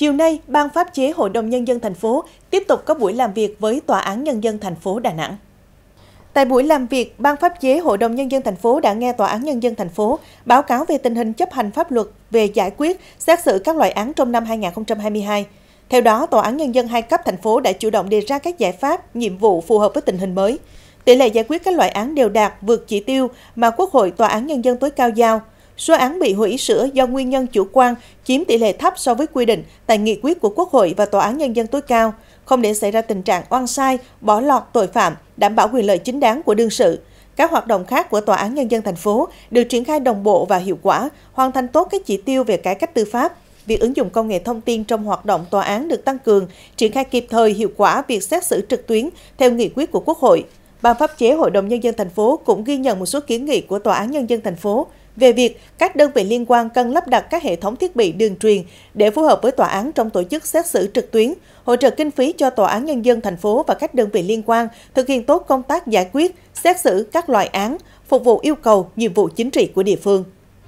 Chiều nay, Ban pháp chế Hội đồng Nhân dân thành phố tiếp tục có buổi làm việc với Tòa án Nhân dân thành phố Đà Nẵng. Tại buổi làm việc, Ban pháp chế Hội đồng Nhân dân thành phố đã nghe Tòa án Nhân dân thành phố báo cáo về tình hình chấp hành pháp luật về giải quyết, xét xử các loại án trong năm 2022. Theo đó, Tòa án Nhân dân hai cấp thành phố đã chủ động đề ra các giải pháp, nhiệm vụ phù hợp với tình hình mới. Tỷ lệ giải quyết các loại án đều đạt vượt chỉ tiêu mà Quốc hội Tòa án Nhân dân tối cao giao – Số án bị hủy sửa do nguyên nhân chủ quan chiếm tỷ lệ thấp so với quy định tại nghị quyết của Quốc hội và Tòa án Nhân dân tối cao, không để xảy ra tình trạng oan sai, bỏ lọt tội phạm, đảm bảo quyền lợi chính đáng của đương sự. Các hoạt động khác của Tòa án Nhân dân thành phố được triển khai đồng bộ và hiệu quả, hoàn thành tốt các chỉ tiêu về cải cách tư pháp, việc ứng dụng công nghệ thông tin trong hoạt động tòa án được tăng cường, triển khai kịp thời hiệu quả việc xét xử trực tuyến theo nghị quyết của Quốc hội. Ban pháp chế Hội đồng nhân dân thành phố cũng ghi nhận một số kiến nghị của Tòa án nhân dân thành phố về việc các đơn vị liên quan cần lắp đặt các hệ thống thiết bị đường truyền để phù hợp với tòa án trong tổ chức xét xử trực tuyến, hỗ trợ kinh phí cho Tòa án Nhân dân thành phố và các đơn vị liên quan thực hiện tốt công tác giải quyết, xét xử các loại án, phục vụ yêu cầu, nhiệm vụ chính trị của địa phương.